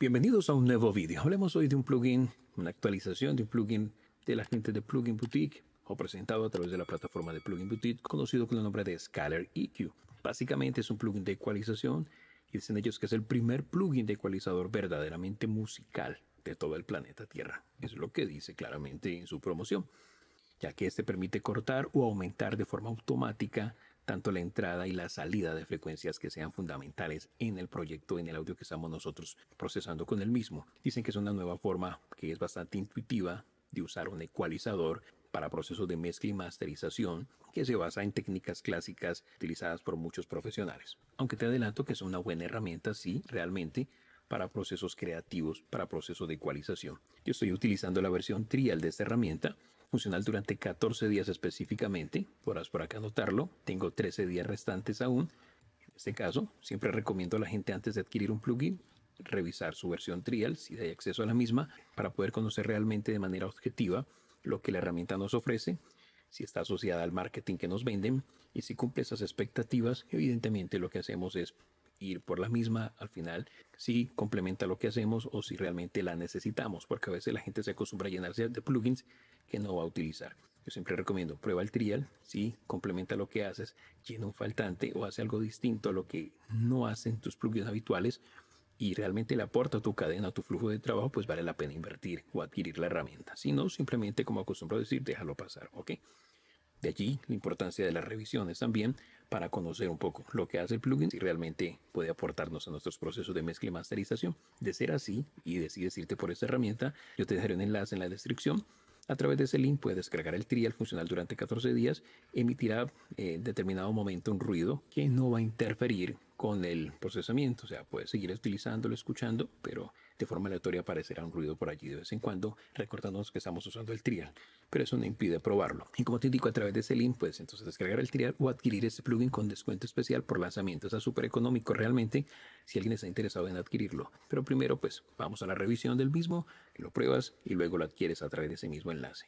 Bienvenidos a un nuevo vídeo. Hablemos hoy de un plugin, una actualización de un plugin de la gente de Plugin Boutique o presentado a través de la plataforma de Plugin Boutique conocido con el nombre de Scalar EQ. Básicamente es un plugin de ecualización y dicen ellos que es el primer plugin de ecualizador verdaderamente musical de todo el planeta Tierra. Es lo que dice claramente en su promoción, ya que este permite cortar o aumentar de forma automática tanto la entrada y la salida de frecuencias que sean fundamentales en el proyecto, en el audio que estamos nosotros procesando con el mismo. Dicen que es una nueva forma que es bastante intuitiva de usar un ecualizador para procesos de mezcla y masterización que se basa en técnicas clásicas utilizadas por muchos profesionales. Aunque te adelanto que es una buena herramienta, sí, realmente, para procesos creativos, para procesos de ecualización. Yo estoy utilizando la versión trial de esta herramienta funcional durante 14 días específicamente. Podrás por acá anotarlo. Tengo 13 días restantes aún. En este caso, siempre recomiendo a la gente antes de adquirir un plugin revisar su versión trial si hay acceso a la misma para poder conocer realmente de manera objetiva lo que la herramienta nos ofrece, si está asociada al marketing que nos venden y si cumple esas expectativas, evidentemente lo que hacemos es ir por la misma al final, si complementa lo que hacemos o si realmente la necesitamos, porque a veces la gente se acostumbra a llenarse de plugins que no va a utilizar. Yo siempre recomiendo, prueba el trial, si complementa lo que haces, llena un faltante o hace algo distinto a lo que no hacen tus plugins habituales y realmente le aporta a tu cadena, a tu flujo de trabajo, pues vale la pena invertir o adquirir la herramienta. Si no, simplemente como acostumbro a decir, déjalo pasar, ¿ok? De allí la importancia de las revisiones también para conocer un poco lo que hace el plugin, y realmente puede aportarnos a nuestros procesos de mezcla y masterización. De ser así y decides irte por esta herramienta, yo te dejaré un enlace en la descripción a través de ese link puedes descargar el trial funcional durante 14 días, emitirá eh, en determinado momento un ruido que no va a interferir con el procesamiento, o sea, puedes seguir utilizándolo, escuchando, pero de forma aleatoria aparecerá un ruido por allí de vez en cuando, recordándonos que estamos usando el trial, pero eso no impide probarlo. Y como te indico, a través de ese link puedes entonces descargar el trial o adquirir ese plugin con descuento especial por lanzamiento. Está súper económico realmente si alguien está interesado en adquirirlo. Pero primero, pues vamos a la revisión del mismo, lo pruebas y luego lo adquieres a través de ese mismo enlace.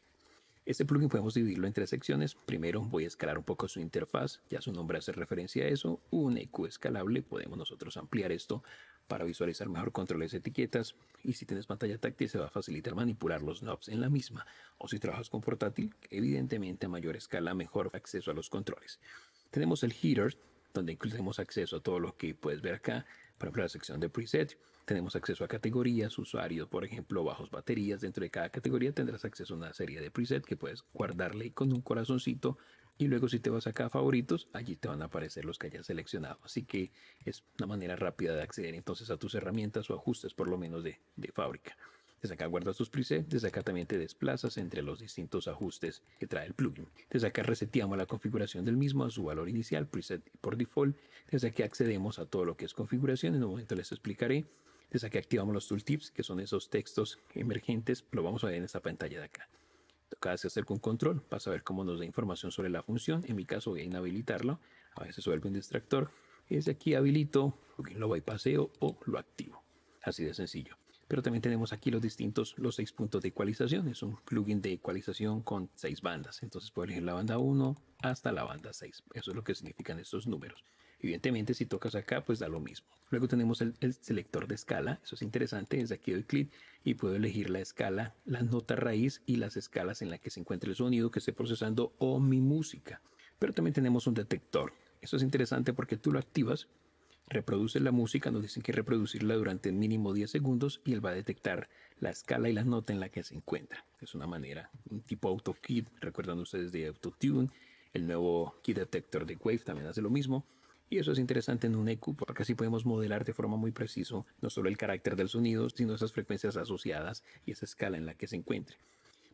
Este plugin podemos dividirlo en tres secciones. Primero voy a escalar un poco su interfaz, ya su nombre hace referencia a eso, un EQ escalable, podemos nosotros ampliar esto para visualizar mejor controles etiquetas y si tienes pantalla táctil se va a facilitar manipular los knobs en la misma. O si trabajas con portátil, evidentemente a mayor escala mejor acceso a los controles. Tenemos el heater donde incluimos acceso a todo lo que puedes ver acá, por ejemplo la sección de preset, tenemos acceso a categorías, usuarios, por ejemplo, bajos baterías, dentro de cada categoría tendrás acceso a una serie de preset que puedes guardarle con un corazoncito y luego si te vas acá a favoritos, allí te van a aparecer los que hayas seleccionado. Así que es una manera rápida de acceder entonces a tus herramientas o ajustes por lo menos de, fábrica. Desde acá guardas tus presets, desde acá también te desplazas entre los distintos ajustes que trae el plugin. Desde acá reseteamos la configuración del mismo a su valor inicial, preset por default. Desde aquí accedemos a todo lo que es configuración, en un momento les explicaré. Desde aquí activamos los tooltips, que son esos textos emergentes, lo vamos a ver en esta pantalla de acá. Toca hacer un control a ver cómo nos da información sobre la función. En mi caso voy a inhabilitarlo. A veces vuelve un distractor. Y desde aquí habilito, lo bypaseo o lo activo. Así de sencillo. Pero también tenemos aquí los distintos, los seis puntos de ecualización. Es un plugin de ecualización con seis bandas. Entonces puedo elegir la banda 1 hasta la banda 6. Eso es lo que significan estos números. Evidentemente, si tocas acá, pues da lo mismo. Luego tenemos el, selector de escala. Eso es interesante. Desde aquí doy clic y puedo elegir la escala, las nota raíz y las escalas en las que se encuentra el sonido que esté procesando o mi música. Pero también tenemos un detector. Eso es interesante porque tú lo activas, reproduce la música, nos dicen que reproducirla durante mínimo 10 segundos y él va a detectar la escala y la nota en la que se encuentra. Es una manera, un tipo AutoKit, recuerdan ustedes de AutoTune, el nuevo Kit Detector de Wave también hace lo mismo. Y eso es interesante en un EQ porque así podemos modelar de forma muy precisa no solo el carácter del sonido, sino esas frecuencias asociadas y esa escala en la que se encuentre.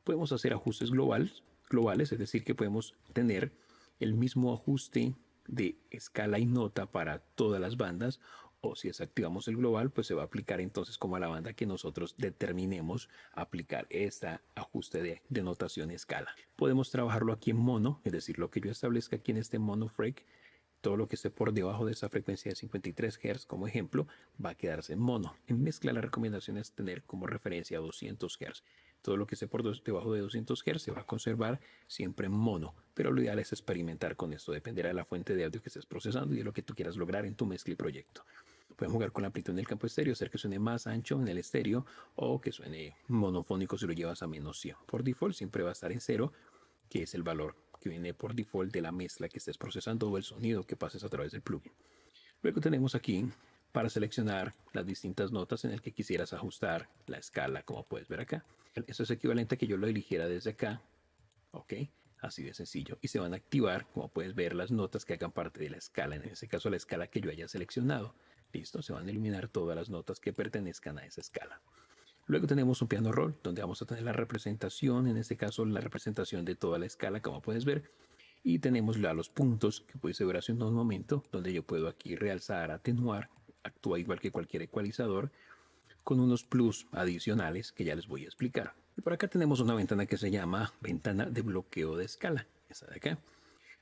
Podemos hacer ajustes globales, globales es decir, que podemos tener el mismo ajuste de escala y nota para todas las bandas o si desactivamos el global, pues se va a aplicar entonces como a la banda que nosotros determinemos aplicar este ajuste de, notación y escala. Podemos trabajarlo aquí en mono, es decir, lo que yo establezca aquí en este mono freak todo lo que esté por debajo de esa frecuencia de 53 Hz, como ejemplo, va a quedarse en mono. En mezcla, la recomendación es tener como referencia 200 Hz. Todo lo que esté por debajo de 200 Hz se va a conservar siempre en mono, pero lo ideal es experimentar con esto. Dependerá de la fuente de audio que estés procesando y de lo que tú quieras lograr en tu mezcla y proyecto. Pueden jugar con la amplitud el campo estéreo, hacer que suene más ancho en el estéreo o que suene monofónico si lo llevas a menos 100. Por default siempre va a estar en cero, que es el valor que viene por default de la mezcla que estés procesando o el sonido que pases a través del plugin. Luego tenemos aquí para seleccionar las distintas notas en el que quisieras ajustar la escala, como puedes ver acá. Eso es equivalente a que yo lo eligiera desde acá, ¿ok? Así de sencillo. Y se van a activar, como puedes ver, las notas que hagan parte de la escala, en ese caso la escala que yo haya seleccionado. Listo, se van a eliminar todas las notas que pertenezcan a esa escala. Luego tenemos un piano roll, donde vamos a tener la representación, en este caso la representación de toda la escala, como puedes ver. Y tenemos los puntos que puedes ver hace un momento, donde yo puedo aquí realzar, atenuar, actúa igual que cualquier ecualizador, con unos plus adicionales que ya les voy a explicar. Y por acá tenemos una ventana que se llama ventana de bloqueo de escala, esa de acá.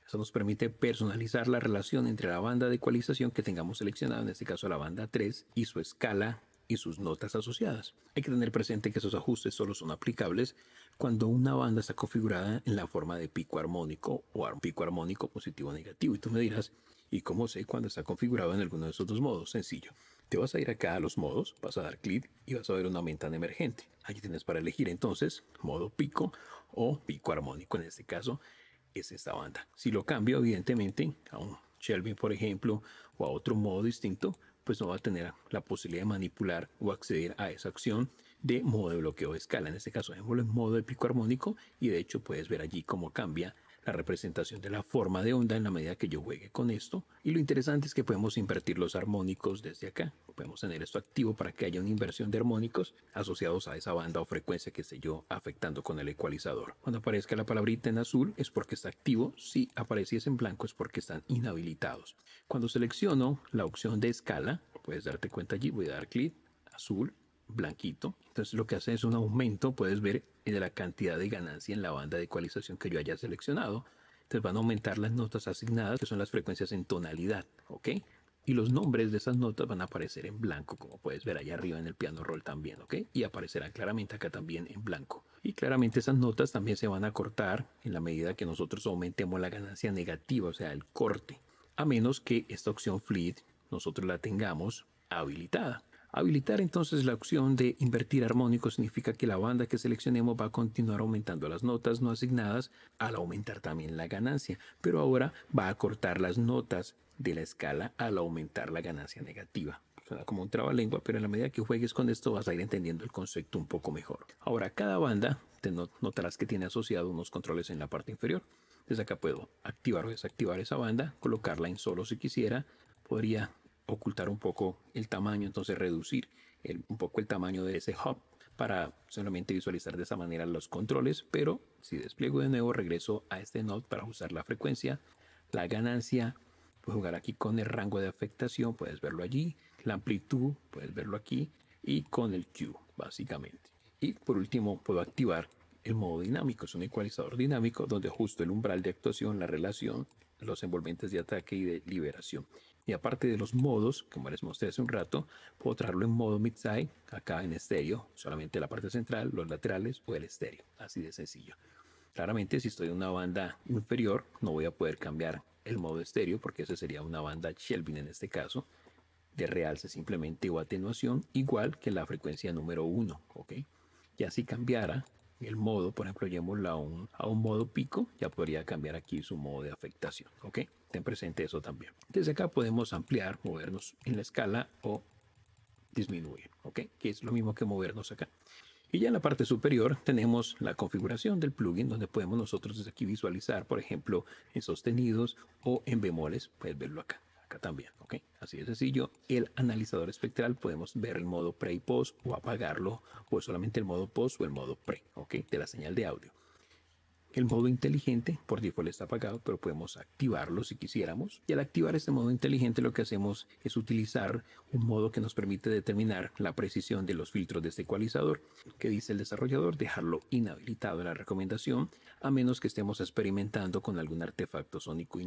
Eso nos permite personalizar la relación entre la banda de ecualización que tengamos seleccionada, en este caso la banda 3, y su escala y sus notas asociadas. Hay que tener presente que esos ajustes solo son aplicables cuando una banda está configurada en la forma de pico armónico o un pico armónico positivo o negativo. Y tú me dirás, ¿y cómo sé cuando está configurado en alguno de esos dos modos? Sencillo. Te vas a ir acá a los modos, vas a dar clic y vas a ver una ventana emergente. Allí tienes para elegir entonces modo pico o pico armónico. En este caso es esta banda. Si lo cambio evidentemente a un shelby por ejemplo o a otro modo distinto, pues no va a tener la posibilidad de manipular o acceder a esa acción de modo de bloqueo de escala. En este caso, en modo de pico armónico y de hecho puedes ver allí cómo cambia la representación de la forma de onda en la medida que yo juegue con esto. Y lo interesante es que podemos invertir los armónicos desde acá. Podemos tener esto activo para que haya una inversión de armónicos asociados a esa banda o frecuencia que esté yo afectando con el ecualizador. Cuando aparezca la palabrita en azul es porque está activo. Si apareciese en blanco es porque están inhabilitados. Cuando selecciono la opción de escala, puedes darte cuenta allí, voy a dar clic azul blanquito. Entonces lo que hace es un aumento, puedes ver, eh, de la cantidad de ganancia en la banda de ecualización que yo haya seleccionado. Entonces van a aumentar las notas asignadas, que son las frecuencias en tonalidad, ¿ok? Y los nombres de esas notas van a aparecer en blanco, como puedes ver allá arriba en el piano roll también, ¿ok? Y aparecerán claramente acá también en blanco. Y claramente esas notas también se van a cortar en la medida que nosotros aumentemos la ganancia negativa, o sea, el corte. A menos que esta opción fleet nosotros la tengamos habilitada. Habilitar entonces la opción de invertir armónico significa que la banda que seleccionemos va a continuar aumentando las notas no asignadas al aumentar también la ganancia, pero ahora va a cortar las notas de la escala al aumentar la ganancia negativa Suena como un trabalengua, pero en la medida que juegues con esto vas a ir entendiendo el concepto un poco mejor. Ahora, cada banda, te notarás que tiene asociados unos controles en la parte inferior. Desde acá puedo activar o desactivar esa banda, colocarla en solo si quisiera. Podría ocultar un poco el tamaño, entonces reducir un poco el tamaño de ese hub para solamente visualizar de esa manera los controles, pero si despliego de nuevo regreso a este node para usar la frecuencia, la ganancia, puedo jugar aquí con el rango de afectación, puedes verlo allí, la amplitud, puedes verlo aquí y con el Q básicamente. Y por último puedo activar el modo dinámico, es un ecualizador dinámico donde ajusto el umbral de actuación, la relación, los envolventes de ataque y de liberación. Y aparte de los modos, como les mostré hace un rato, puedo traerlo en modo mid-side, acá en estéreo, solamente la parte central, los laterales o el estéreo. Así de sencillo. Claramente, si estoy en una banda inferior, no voy a poder cambiar el modo estéreo porque esa sería una banda Shelvin en este caso, de realce simplemente o atenuación, igual que la frecuencia número 1. ¿ok? y así cambiara el modo, por ejemplo, llevémoslo a un, a un modo pico, ya podría cambiar aquí su modo de afectación. ¿Ok? Ten presente eso también. Desde acá podemos ampliar, movernos en la escala o disminuir. ¿Ok? Que es lo mismo que movernos acá. Y ya en la parte superior tenemos la configuración del plugin donde podemos nosotros desde aquí visualizar, por ejemplo, en sostenidos o en bemoles, puedes verlo acá acá también, ¿ok? Así de sencillo. El analizador espectral podemos ver el modo pre y post o apagarlo o solamente el modo post o el modo pre, ¿ok? De la señal de audio. El modo inteligente, por default está apagado, pero podemos activarlo si quisiéramos. Y al activar este modo inteligente lo que hacemos es utilizar un modo que nos permite determinar la precisión de los filtros de este ecualizador, que dice el desarrollador dejarlo inhabilitado en la recomendación, a menos que estemos experimentando con algún artefacto sónico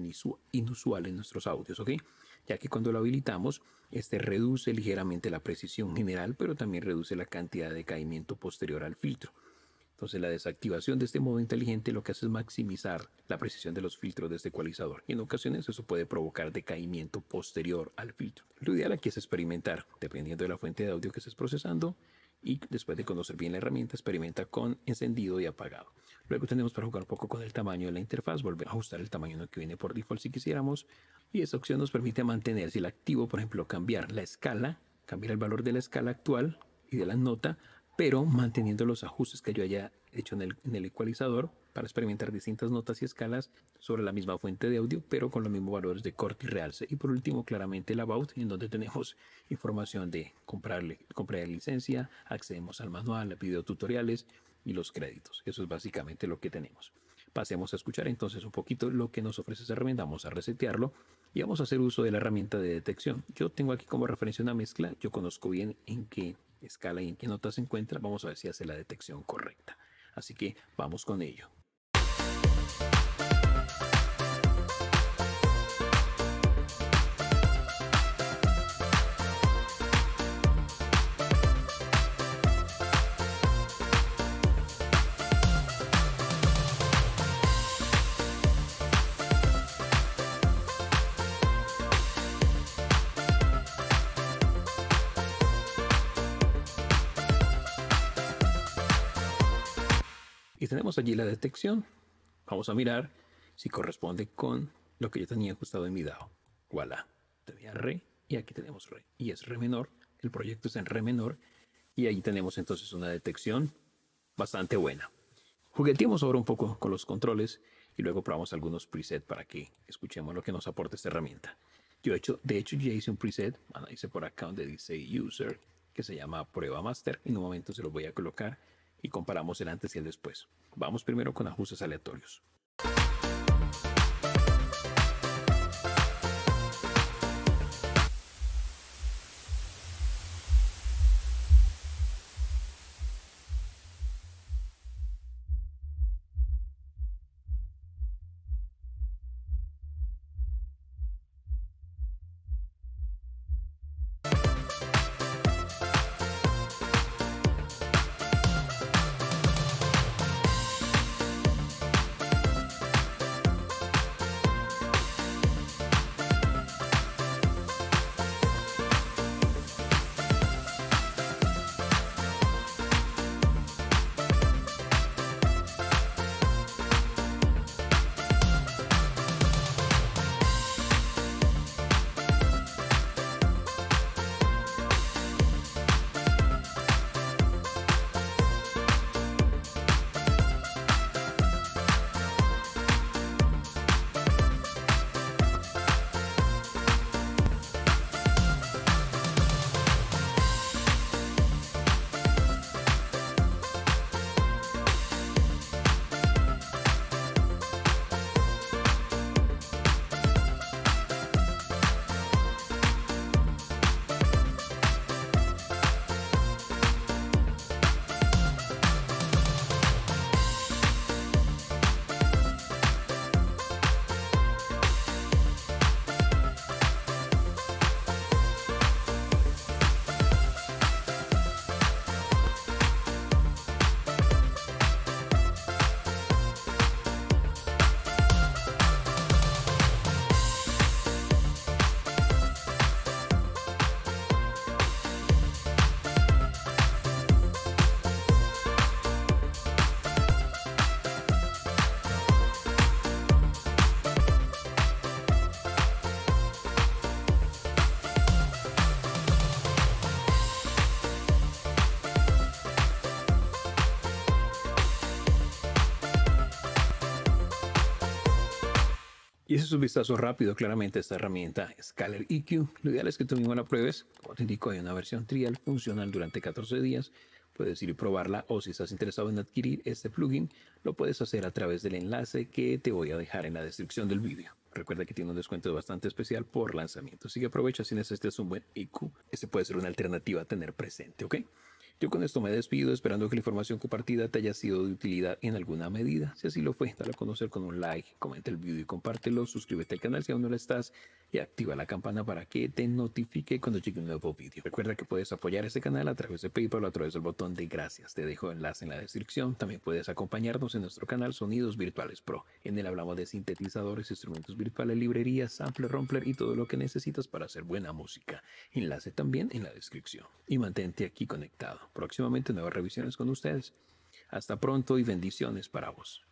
inusual en nuestros audios, ¿ok? Ya que cuando lo habilitamos, este reduce ligeramente la precisión general, pero también reduce la cantidad de caimiento posterior al filtro. Entonces la desactivación de este modo inteligente lo que hace es maximizar la precisión de los filtros de este ecualizador y en ocasiones eso puede provocar decaimiento posterior al filtro. Lo ideal aquí es experimentar, dependiendo de la fuente de audio que estés procesando, y después de conocer bien la herramienta, experimenta con encendido y apagado. Luego tenemos para jugar un poco con el tamaño de la interfaz, volver a ajustar el tamaño que viene por default si quisiéramos. Y esta opción nos permite mantener, si el activo, por ejemplo, cambiar la escala, cambiar el valor de la escala actual y de la nota pero manteniendo los ajustes que yo haya hecho en el, en el, ecualizador para experimentar distintas notas y escalas sobre la misma fuente de audio, pero con los mismos valores de corte y realce. Y por último, claramente el About, en donde tenemos información de comprarle, comprar licencia, accedemos al manual, tutoriales y los créditos. Eso es básicamente lo que tenemos. Pasemos a escuchar entonces un poquito lo que nos ofrece esa herramienta. Vamos a resetearlo y vamos a hacer uso de la herramienta de detección. Yo tengo aquí como referencia una mezcla. Yo conozco bien en qué escala y en qué nota se encuentra, vamos a ver si hace la detección correcta. Así que vamos con ello. tenemos allí la detección. Vamos a mirar si corresponde con lo que yo tenía ajustado en mi DAO. Voilà. Tenía re y aquí tenemos re. Y es re menor. El proyecto es en re menor. Y ahí tenemos entonces una detección bastante buena. jugueteamos ahora un poco con los controles y luego probamos algunos presets para que escuchemos lo que nos aporta esta herramienta. Yo he hecho, de hecho, ya hice un preset, ah, hice por acá donde dice user, que se llama prueba master. En un momento se lo voy a colocar y comparamos el antes y el después. Vamos primero con ajustes aleatorios. Y ese es un vistazo rápido, claramente, esta herramienta Scaler EQ. Lo ideal es que tú mismo la pruebes. Como te indico, hay una versión trial funcional durante 14 días. Puedes ir y probarla o si estás interesado en adquirir este plugin, lo puedes hacer a través del enlace que te voy a dejar en la descripción del vídeo. Recuerda que tiene un descuento bastante especial por lanzamiento, así que aprovecha si necesitas un buen IQ. E este puede ser una alternativa a tener presente, ¿ok? Yo con esto me despido, esperando que la información compartida te haya sido de utilidad en alguna medida. Si así lo fue, dale a conocer con un like, comenta el video y compártelo, suscríbete al canal si aún no lo estás y activa la campana para que te notifique cuando llegue un nuevo video. Recuerda que puedes apoyar este canal a través de PayPal o a través del botón de gracias. Te dejo enlace en la descripción. También puedes acompañarnos en nuestro canal Sonidos Virtuales Pro. En el hablamos de sintetizadores, instrumentos virtuales, librerías, sampler, rompler y todo lo que necesitas para hacer buena música. Enlace también en la descripción. Y mantente aquí conectado. Próximamente nuevas revisiones con ustedes. Hasta pronto y bendiciones para vos.